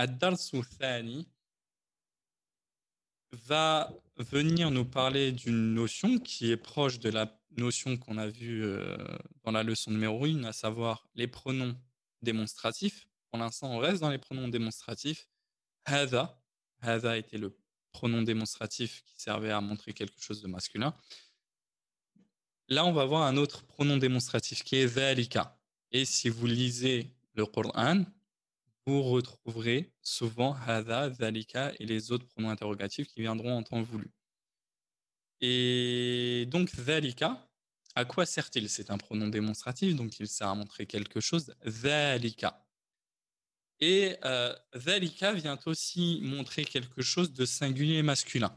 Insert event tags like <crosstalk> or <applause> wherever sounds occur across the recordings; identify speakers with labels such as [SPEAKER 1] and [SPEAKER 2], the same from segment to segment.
[SPEAKER 1] الدرس Thani va venir nous parler d'une notion qui est proche de la notion qu'on a vue euh, dans la leçon numéro 1, à savoir les pronoms démonstratifs. Pour l'instant, on reste dans les pronoms démonstratifs. Hada, était le pronom démonstratif qui servait à montrer quelque chose de masculin. Là, on va voir un autre pronom démonstratif qui est zalika. Et si vous lisez le Coran, vous retrouverez souvent hada, zalika et les autres pronoms interrogatifs qui viendront en temps voulu. Et donc, zalika, à quoi sert-il C'est un pronom démonstratif, donc il sert à montrer quelque chose. Zalika. Et euh, vient aussi montrer quelque chose de singulier masculin,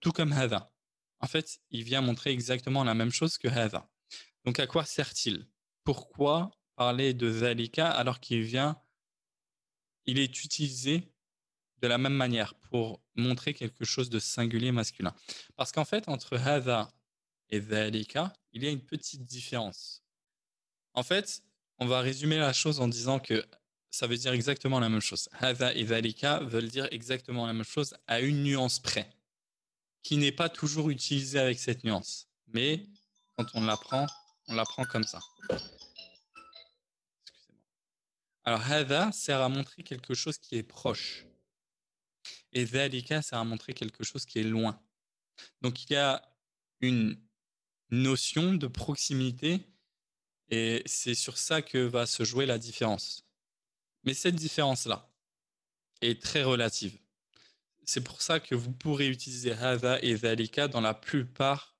[SPEAKER 1] tout comme hada. En fait, il vient montrer exactement la même chose que hada. Donc, à quoi sert-il Pourquoi parler de zalika alors qu'il vient il est utilisé de la même manière pour montrer quelque chose de singulier masculin. Parce qu'en fait, entre hava et dhalika, il y a une petite différence. En fait, on va résumer la chose en disant que ça veut dire exactement la même chose. Hava et dhalika veulent dire exactement la même chose à une nuance près, qui n'est pas toujours utilisée avec cette nuance. Mais quand on l'apprend, on l'apprend comme ça. Alors, hava sert à montrer quelque chose qui est proche. Et zalika sert à montrer quelque chose qui est loin. Donc, il y a une notion de proximité et c'est sur ça que va se jouer la différence. Mais cette différence-là est très relative. C'est pour ça que vous pourrez utiliser hava et zalika dans la plupart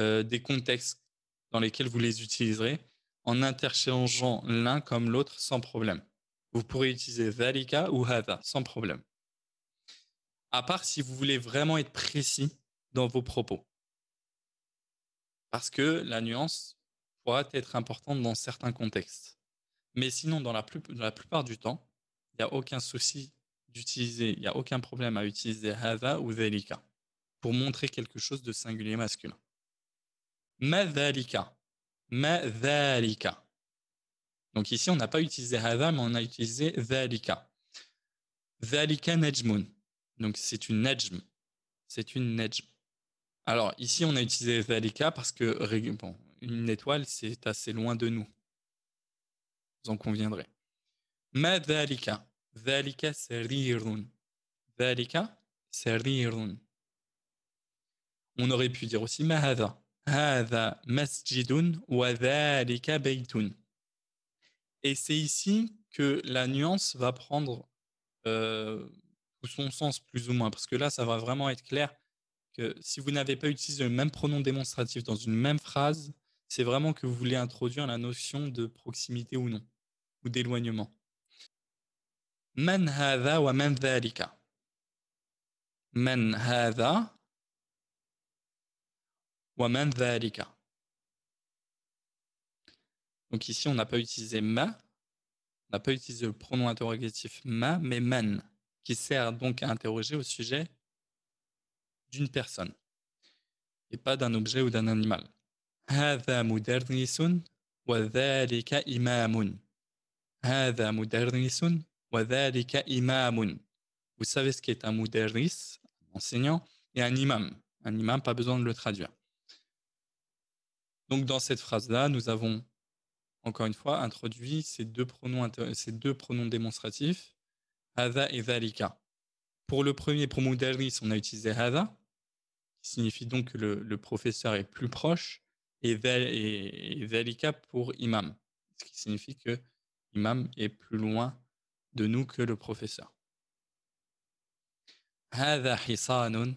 [SPEAKER 1] euh, des contextes dans lesquels vous les utiliserez en interchangeant l'un comme l'autre sans problème. Vous pourrez utiliser zalika ou Hava sans problème. À part si vous voulez vraiment être précis dans vos propos. Parce que la nuance pourra être importante dans certains contextes. Mais sinon, dans la, la plupart du temps, il n'y a aucun souci d'utiliser, il n'y a aucun problème à utiliser Hava ou zalika pour montrer quelque chose de singulier masculin. Ma ma Donc ici, on n'a pas utilisé hadha, mais on a utilisé dhalika. Dhalika najmun. Donc c'est une najm. C'est une najm. Alors ici, on a utilisé dhalika parce que bon, une étoile, c'est assez loin de nous. Vous en conviendrez. Ma dhalika. sarirun. Dhalika sarirun. On aurait pu dire aussi ma هذا مسجد Et c'est ici que la nuance va prendre euh, son sens plus ou moins, parce que là, ça va vraiment être clair que si vous n'avez pas utilisé le même pronom démonstratif dans une même phrase, c'est vraiment que vous voulez introduire la notion de proximité ou non, ou d'éloignement. Man wa man donc ici, on n'a pas utilisé ma, on n'a pas utilisé le pronom interrogatif ma, mais man, qui sert donc à interroger au sujet d'une personne et pas d'un objet ou d'un animal. Vous savez ce qu'est un mudarris, un enseignant, et un imam. Un imam, pas besoin de le traduire. Donc dans cette phrase-là, nous avons encore une fois introduit ces deux pronoms, démonstratifs, hada et zalika. Pour le premier, pour Moudaris, on a utilisé hada, qui signifie donc que le, professeur est plus proche, et, pour imam, ce qui signifie que imam est plus loin de nous que le professeur. هذا حصان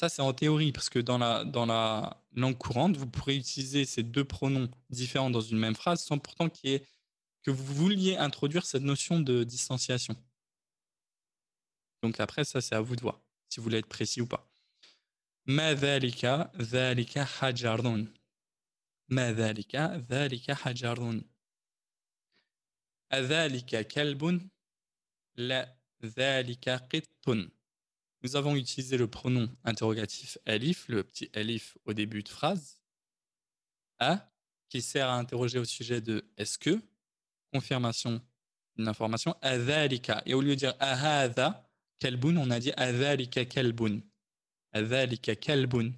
[SPEAKER 1] ça, c'est en théorie, parce que dans la, dans la langue courante, vous pourrez utiliser ces deux pronoms différents dans une même phrase sans pourtant que vous vouliez introduire cette notion de distanciation. Donc après, ça, c'est à vous de voir, si vous voulez être précis ou pas. Ma dhalika, dhalika hajarun. Ma dhalika, dhalika hajarun. kalbun, la dhalika qittun. Nous avons utilisé le pronom interrogatif alif, le petit elif au début de phrase, a, qui sert à interroger au sujet de est-ce que, confirmation d'une information, Et au lieu de dire quel kalbun, on a dit azalika kalbun. Azalika kalbun.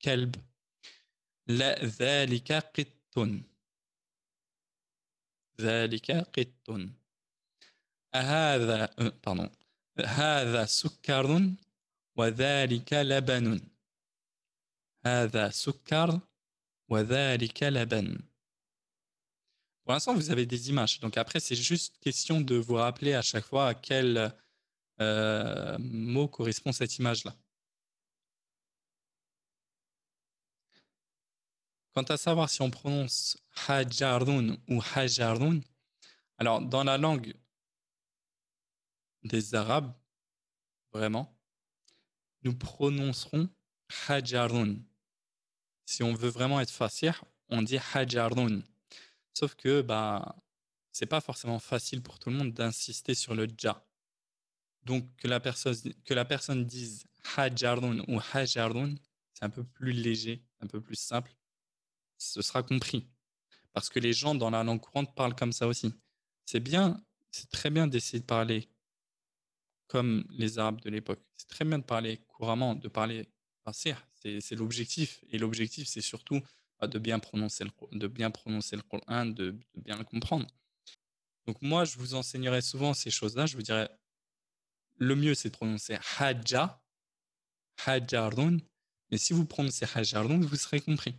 [SPEAKER 1] Kalb. La dhalika qittun. Dhalika qittun. Euh, pardon, pour l'instant, vous avez des images. Donc après, c'est juste question de vous rappeler à chaque fois à quel euh, mot correspond cette image-là. Quant à savoir si on prononce hajarun ou hajarun, alors dans la langue des Arabes, vraiment, nous prononcerons Hajarun. Si on veut vraiment être facile, on dit Hajarun. Sauf que bah, c'est pas forcément facile pour tout le monde d'insister sur le ja. Donc que la personne, que la personne dise Hajarun ou Hajarun, c'est un peu plus léger, un peu plus simple. Ce sera compris. Parce que les gens dans la langue courante parlent comme ça aussi. C'est bien, c'est très bien d'essayer de parler comme les Arabes de l'époque. C'est très bien de parler couramment, de parler c'est l'objectif. Et l'objectif, c'est surtout bah, de bien prononcer le, de bien prononcer le Coran, de, de, bien le comprendre. Donc moi, je vous enseignerai souvent ces choses-là. Je vous dirais, le mieux, c'est de prononcer hajjah Hajarun. Mais si vous prononcez Hajarun, vous serez compris.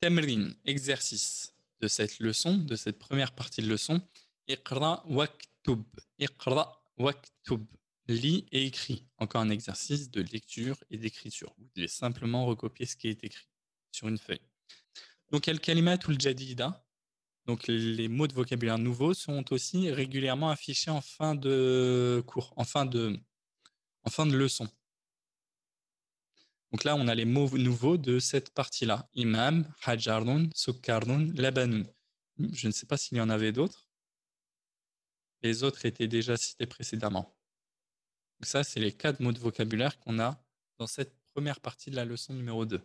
[SPEAKER 1] Temrin, exercice de cette leçon, de cette première partie de leçon. Iqra waktub. Iqra waktub. Lis et écrit Encore un exercice de lecture et d'écriture. Vous devez simplement recopier ce qui est écrit sur une feuille. Donc, al-kalimat ou jadida donc les mots de vocabulaire nouveaux sont aussi régulièrement affichés en fin de cours, en fin de, en de leçon. Donc là, on a les mots nouveaux de cette partie-là. Imam, hajarun, sukkarun, labanun. Je ne sais pas s'il y en avait d'autres. Les autres étaient déjà cités précédemment. ça, c'est les quatre mots de vocabulaire qu'on a dans cette première partie de la leçon numéro 2.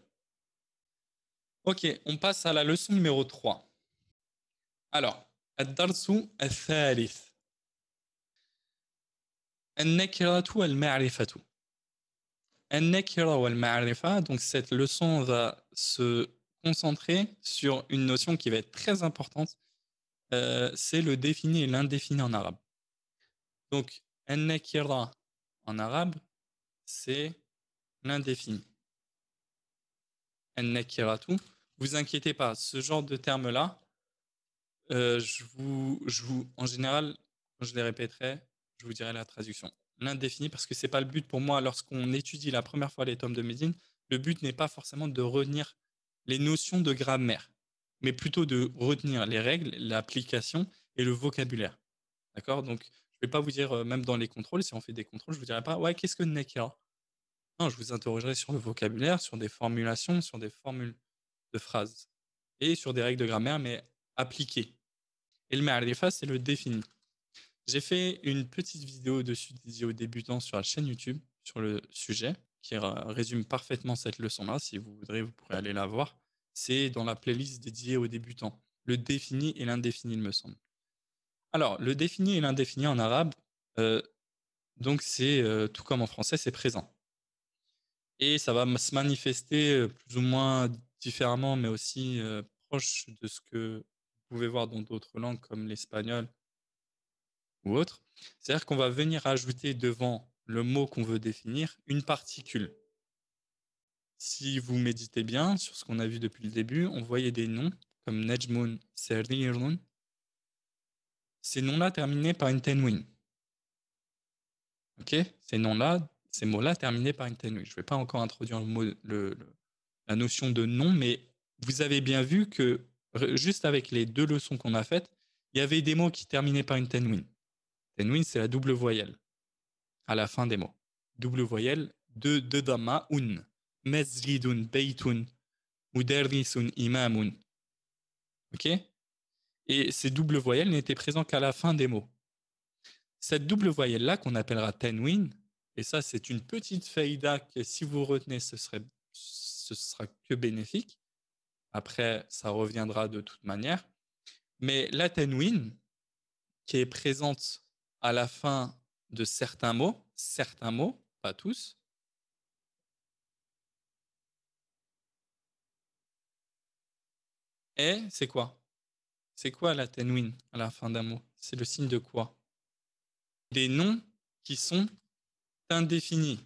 [SPEAKER 1] Ok, on passe à la leçon numéro 3. Alors, الثالث donc cette leçon va se concentrer sur une notion qui va être très importante euh, c'est le défini et l'indéfini en arabe. Donc, en arabe, c'est l'indéfini. tout Vous inquiétez pas, ce genre de terme-là, euh, je, vous, en général, je les répéterai, je vous dirai la traduction. L'indéfini, parce que ce n'est pas le but pour moi, lorsqu'on étudie la première fois les tomes de Médine, le but n'est pas forcément de retenir les notions de grammaire mais plutôt de retenir les règles, l'application et le vocabulaire. D'accord Donc, je ne vais pas vous dire, euh, même dans les contrôles, si on fait des contrôles, je ne vous dirai pas, ouais, qu'est-ce que necker. Non, je vous interrogerai sur le vocabulaire, sur des formulations, sur des formules de phrases et sur des règles de grammaire, mais appliquées. Et le ma'arifa, c'est le défini. J'ai fait une petite vidéo dessus dédiée aux débutants sur la chaîne YouTube sur le sujet qui résume parfaitement cette leçon-là. Si vous voudrez, vous pourrez aller la voir. C'est dans la playlist dédiée aux débutants. Le défini et l'indéfini, il me semble. Alors, le défini et l'indéfini en arabe, euh, donc c'est euh, tout comme en français, c'est présent. Et ça va se manifester euh, plus ou moins différemment, mais aussi proche de ce que vous pouvez voir dans d'autres langues comme l'espagnol ou autre. C'est-à-dire qu'on va venir ajouter devant le mot qu'on veut définir une particule. Si vous méditez bien sur ce qu'on a vu depuis le début, on voyait des noms comme Najmun, Serirun. Ces noms-là terminaient par une tenwin. Ok Ces noms-là, ces mots-là terminaient par une tenwin. Je ne vais pas encore introduire le la notion de nom, mais vous avez bien vu que juste avec les deux leçons qu'on a faites, il y avait des mots qui terminaient par une tenwin. Tenwin, c'est la double voyelle à la fin des mots. Double voyelle de, de Dhamma, un. مسجد بيت مدرس imamun Ok Et ces doubles voyelles n'étaient présentes qu'à la fin des mots. Cette double voyelle-là, qu'on appellera tenwin, et ça, c'est une petite faïda que si vous retenez, ce, serait, ce sera que bénéfique. Après, ça reviendra de toute manière. Mais la tenwin, qui est présente à la fin de certains mots, certains mots, pas tous, c'est quoi C'est quoi la tenouine à la fin d'un mot C'est le signe de quoi Des noms qui sont indéfinis.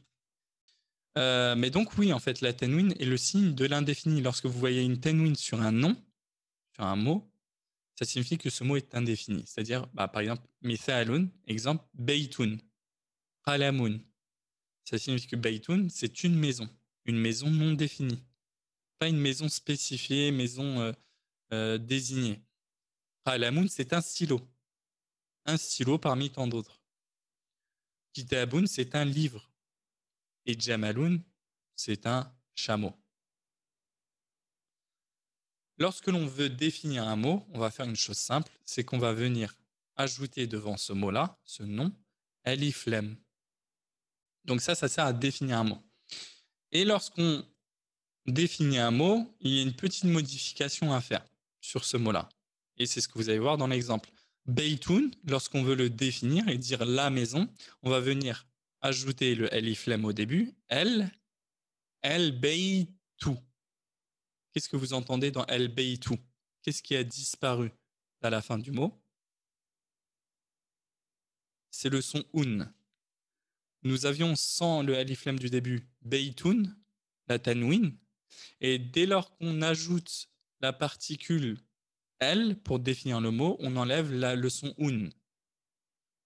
[SPEAKER 1] Euh, mais donc oui, en fait, la tenwin est le signe de l'indéfini. Lorsque vous voyez une tenouine sur un nom, sur un mot, ça signifie que ce mot est indéfini. C'est-à-dire, bah, par exemple, mithalun, exemple, beitun, qalamun. Ça signifie que beitun, c'est une maison, une maison non définie. Pas une maison spécifiée, maison euh, euh, désigné. Ralamoun, c'est un stylo. Un stylo parmi tant d'autres. Kitabun, c'est un livre. Et Jamaloun, c'est un chameau. Lorsque l'on veut définir un mot, on va faire une chose simple, c'est qu'on va venir ajouter devant ce mot-là, ce nom, aliflem. Donc ça, ça sert à définir un mot. Et lorsqu'on définit un mot, il y a une petite modification à faire sur ce mot-là. Et c'est ce que vous allez voir dans l'exemple. Beitoun, lorsqu'on veut le définir et dire la maison, on va venir ajouter le l flemme au début, L. L-beitou. Qu'est-ce que vous entendez dans L-beitou Qu'est-ce qui a disparu à la fin du mot C'est le son un. Nous avions sans le alif du début Beitoun, la tanwin, et dès lors qu'on ajoute la particule L, pour définir le mot, on enlève la, leçon un.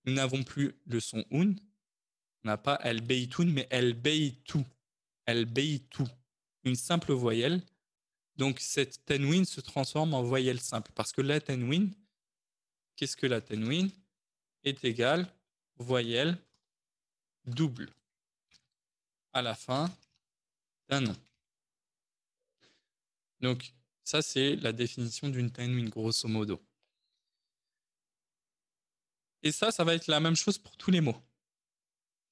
[SPEAKER 1] Nous n'avons plus le son un. On n'a pas El Beitoun, mais tout. Elle El tout. Une simple voyelle. Donc cette tenwin se transforme en voyelle simple. Parce que la tenwin, qu'est-ce que la tenwin Est égale voyelle double à la fin d'un nom. Donc ça, c'est la définition d'une tenouine, grosso modo. Et ça, ça va être la même chose pour tous les mots.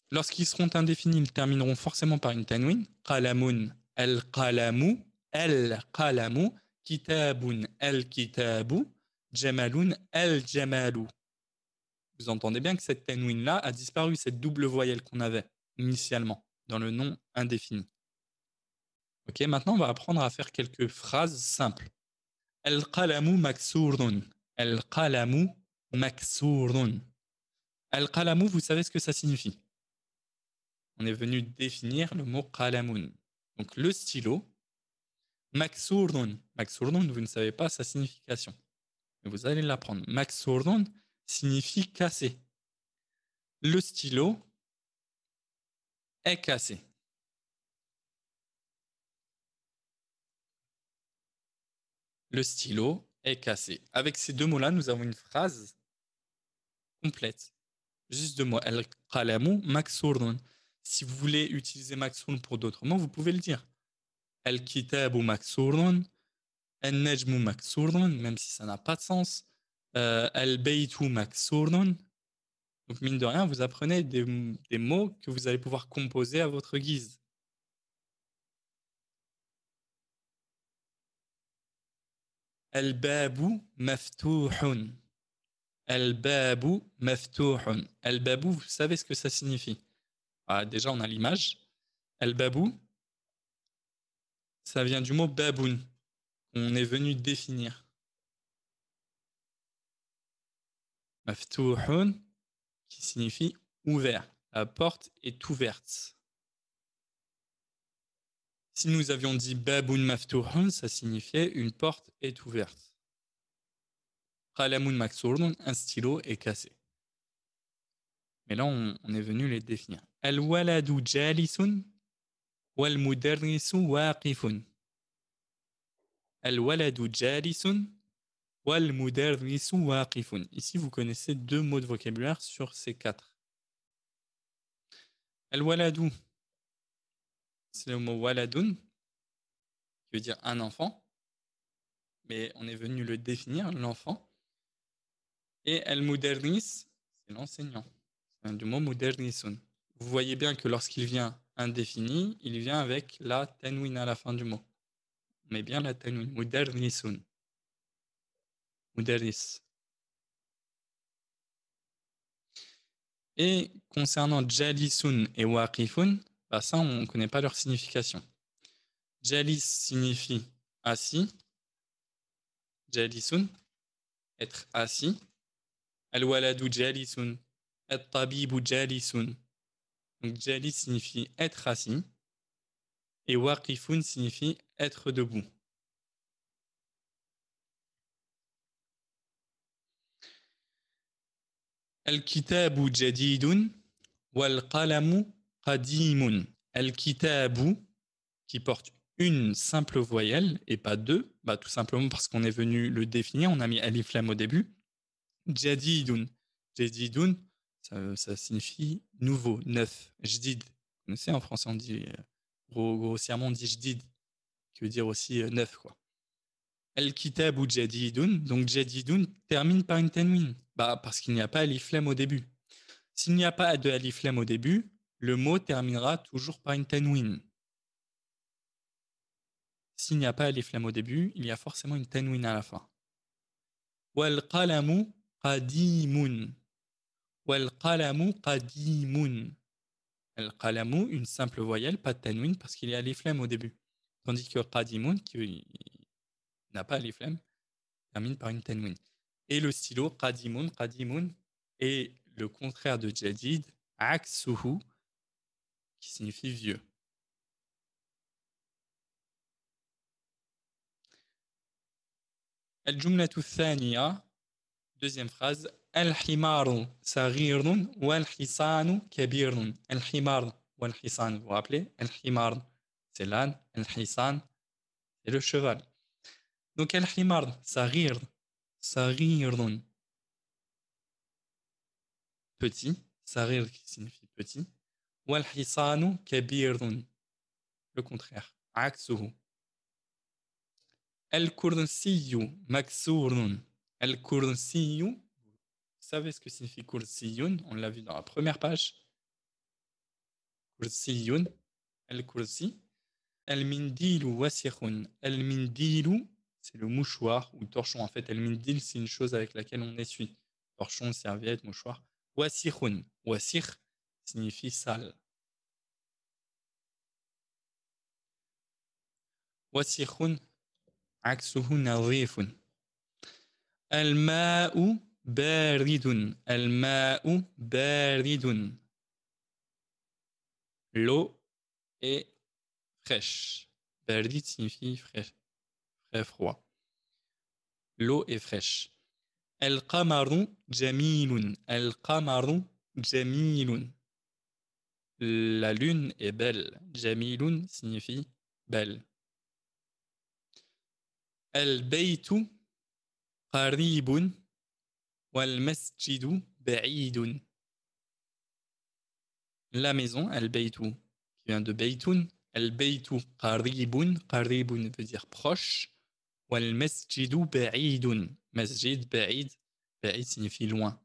[SPEAKER 1] Lorsqu'ils seront indéfinis, ils termineront forcément par une tanwin. Qalamun, al-qalamu, al-qalamu, kitabun, al-kitabu, jamalun, al-jamalu. Vous entendez bien que cette tanwin-là a disparu, cette double voyelle qu'on avait initialement dans le nom indéfini. Ok, maintenant on va apprendre à faire quelques phrases simples. El qalamu maksurdun. El qalamu maksurun. El qalamu, vous savez ce que ça signifie. On est venu définir le mot qalamun. Donc le stylo. maksurdun. Maksurdun, vous ne savez pas sa signification. Mais vous allez l'apprendre. Maksurdun signifie casser. Le stylo est cassé. Le stylo est cassé. Avec ces deux mots-là, nous avons une phrase complète. Juste deux mots. Si vous voulez utiliser maksourun pour d'autres mots, vous pouvez le dire. El kitabu même si ça n'a pas de sens. Euh, El Donc, mine de rien, vous apprenez des mots que vous allez pouvoir composer à votre guise. El babu Al-babu babu vous savez ce que ça signifie. Ah, déjà, on a l'image. El babu ça vient du mot baboun, On est venu définir. Maftouhun, qui signifie ouvert. La porte est ouverte. Si nous avions dit Babun Maftuhun, ça signifiait une porte est ouverte. Qalamun Maksurun, un stylo est cassé. Mais là, on, est venu les définir. Al-waladu jalisun wal mudarrisu waqifun. Al-waladu jalisun wal mudarrisu waqifun. Ici, vous connaissez deux mots de vocabulaire sur ces quatre. Al-waladu c'est le mot Waladun, qui veut dire un enfant, mais on est venu le définir, l'enfant. Et El Mudernis, c'est l'enseignant, du mot Mudernisun. Vous voyez bien que lorsqu'il vient indéfini, il vient avec la tenwin à la fin du mot. Mais bien la tenwin Mudernisun. Mudernis. Et concernant Jalisun et Waqifun, bah, ça, on ne connaît pas leur signification. Jalis signifie assis. Jalisun, être assis. Al-waladu jalisun. et tabibu jalisun. Donc jalis signifie être assis. Et waqifun signifie être debout. Al-kitabu jadidun. Wal-qalamu al qui porte une simple voyelle et pas deux, bah, tout simplement parce qu'on est venu le définir, on a mis Alif au début. Jadidun. Jadidun, ça, ça signifie nouveau, neuf. Jdid. Vous savez, en français, on dit, euh, grossièrement, on dit Jdid, qui veut dire aussi euh, neuf, quoi. al Jadidun, donc Jadidun termine par une tanwin, bah, parce qu'il n'y a pas Alif au début. S'il n'y a pas de Alif au début, le mot terminera toujours par une tanwin. S'il n'y a pas les au début, il y a forcément une tanwin à la fin. Wal qalamu qadimun. Wal Al qalamu, une simple voyelle, pas de tanwin parce qu'il y a les au début. Tandis que qadimun, qui n'a pas les termine par une tanwin. Et le stylo qadimun, qadimun, est le contraire de jadid, aksuhu, signifie vieux al-jumlatus deuxième phrase al-himaru sarirnun wa hisanu kebirun al-himar al-hisan vous rappelez al chimar c'est l'âne. al-hisan c'est le cheval donc el-himard sarir sarirnun petit sarir qui signifie petit le contraire. Aksuhu. Vous savez ce que signifie kursiyun On l'a vu dans la première page. Kursiyun. Al-kursi. mindilu mindilu c'est le mouchoir ou torchon. En fait, al-mindil, c'est une chose avec laquelle on essuie. Torchon, serviette, mouchoir. Wasirun. Wasir, signifie sale. Wasikhun aksuhu وسخ عكسه mau baridun. بارد mau baridun. l'eau est fraîche بارديت signifie fraîche très froid l'eau est fraîche jamilun. جميل القمر jamilun. La lune est belle. Jamilun signifie belle. El baytu qaribun wal masjidu ba'idun. La maison, al baytu, qui vient de baytun. El baytu qaribun, qaribun veut dire proche. Wal masjidu ba'idun. Masjid, ba'id, ba'id signifie loin.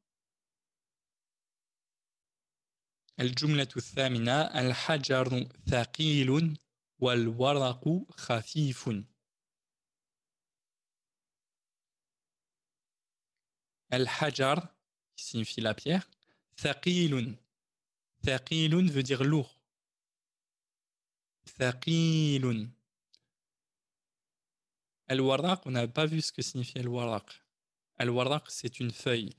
[SPEAKER 1] الجملة الثامنة الحجر ثقيل والورق خفيف الحجر signifie la pierre ثقيل ثقيل veut dire lourd ثقيل الورق on n'a pas vu ce que signifie الورق الورق c'est une feuille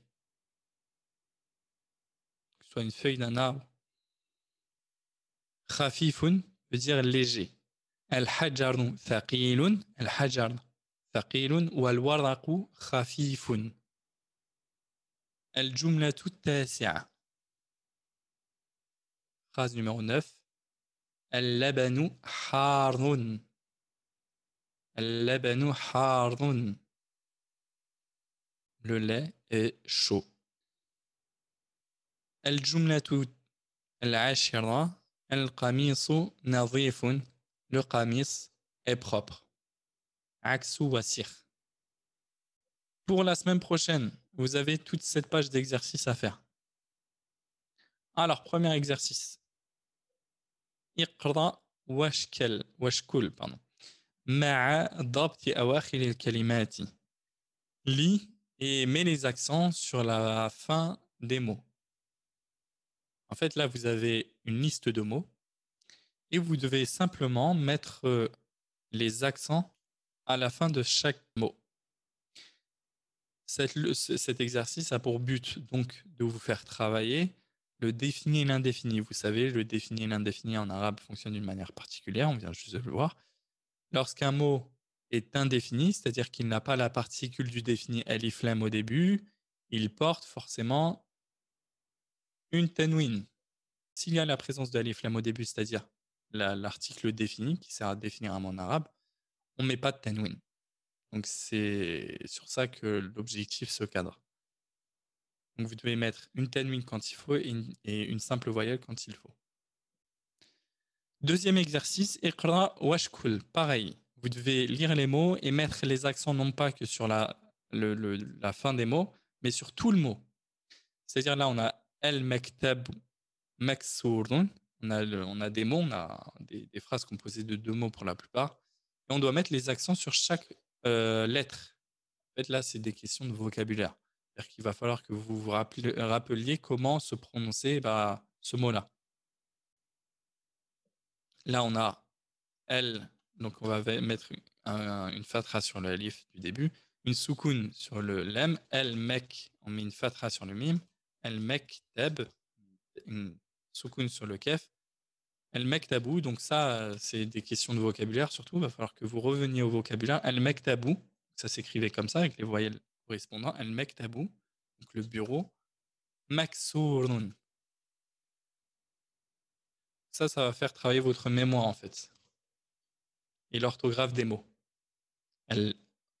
[SPEAKER 1] que ce soit une feuille d'un arbre خفيف veut dire léger. الحجر ثقيل الحجر ثقيل والورق خفيف. الجملة التاسعة خاز numéro 9 اللبن حار اللبن حار Le lait est chaud. الجملة العاشرة al nadhifun. Le qamis est propre. Aksu wasir. Pour la semaine prochaine, vous avez toute cette page d'exercices à faire. Alors, premier exercice. Iqra washkel, washkul, pardon. Ma'a dabti awakhil al-kalimati. Lis et mets les accents sur la fin des mots. En fait, là, vous avez une liste de mots et vous devez simplement mettre euh, les accents à la fin de chaque mot. cet exercice a pour but donc de vous faire travailler le défini et l'indéfini. Vous savez, le défini et l'indéfini en arabe fonctionne d'une manière particulière, on vient juste de le voir. Lorsqu'un mot est indéfini, c'est-à-dire qu'il n'a pas la particule du défini alif au début, il porte forcément une tanwin, s'il y a la présence de au début, c'est-à-dire l'article défini qui sert à définir un mot en arabe, on met pas de tenwin Donc c'est sur ça que l'objectif se cadre. Donc vous devez mettre une tenwin quand il faut et une, simple voyelle quand il faut. Deuxième exercice, iqra washkul. Pareil, vous devez lire les mots et mettre les accents non pas que sur la, la fin des mots, mais sur tout le mot. C'est-à-dire là, on a El On a, des mots, on a des, phrases composées de deux mots pour la plupart. Et on doit mettre les accents sur chaque euh, lettre. là, c'est des questions de vocabulaire. Il va falloir que vous vous rappeliez comment se prononcer bah, ce mot-là. Là, on a L, donc on va mettre une fatra sur le alif du début, une soukoun sur le lem, El mec », on met une fatra sur le mime, elle mec tabou soukoun sur le kef, mec tabou. donc ça, c'est des questions de vocabulaire surtout, il va falloir que vous reveniez au vocabulaire, mec tabou. ça s'écrivait comme ça, avec les voyelles correspondantes, mec tabou. donc le bureau, Maxouron. Ça, ça va faire travailler votre mémoire, en fait, et l'orthographe des mots.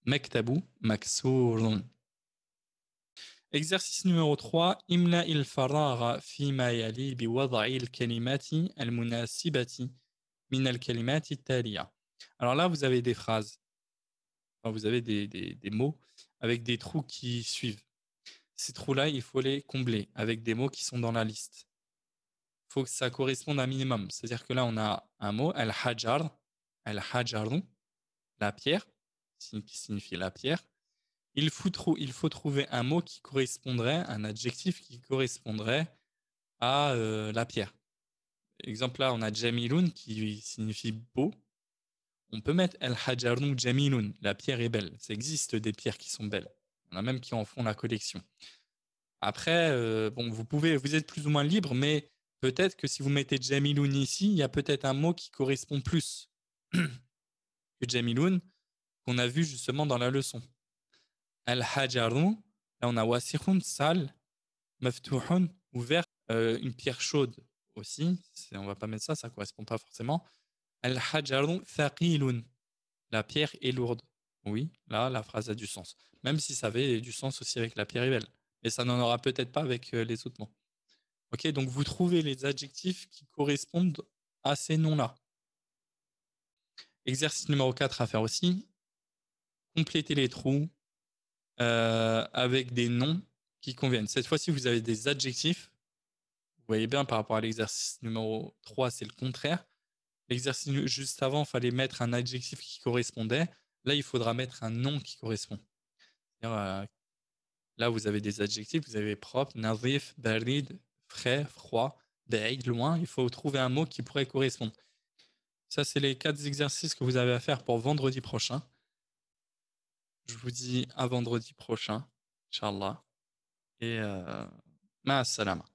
[SPEAKER 1] mec tabou. Maxouron. Exercice numéro 3. Imla il fi min al Alors là, vous avez des phrases. vous avez des, mots avec des trous qui suivent. Ces trous-là, il faut les combler avec des mots qui sont dans la liste. Il faut que ça corresponde à un minimum. C'est-à-dire que là, on a un mot, al-hajar, al la pierre, qui signifie la pierre. Il faut, trouver un mot qui correspondrait, un adjectif qui correspondrait à euh, la pierre. Exemple là, on a jamilun qui signifie beau. On peut mettre El Hajarnu jamilun. la pierre est belle. Ça existe des pierres qui sont belles. Il y en a même qui en font la collection. Après, euh, bon, vous pouvez, vous êtes plus ou moins libre, mais peut-être que si vous mettez jamilun ici, il y a peut-être un mot qui correspond plus <clears throat> que jamilun qu'on a vu justement dans la leçon. Al-Hajarun, là on a sal, ouvert, euh, une pierre chaude aussi, on va pas mettre ça, ça correspond pas forcément. Al-Hajarun, la pierre est lourde. Oui, là la phrase a du sens, même si ça avait du sens aussi avec la pierre belle, mais ça n'en aura peut-être pas avec euh, les autres mots. Ok, donc vous trouvez les adjectifs qui correspondent à ces noms-là. Exercice numéro 4 à faire aussi. Complétez les trous euh, avec des noms qui conviennent. Cette fois-ci, vous avez des adjectifs. Vous voyez bien par rapport à l'exercice numéro 3, c'est le contraire. L'exercice juste avant, il fallait mettre un adjectif qui correspondait. Là, il faudra mettre un nom qui correspond. Euh, là, vous avez des adjectifs, vous avez propre, nazif, barid, frais, froid, beig, loin. Il faut trouver un mot qui pourrait correspondre. Ça, c'est les quatre exercices que vous avez à faire pour vendredi prochain. Je vous dis à vendredi prochain, Inch'Allah. Et euh, ma salama.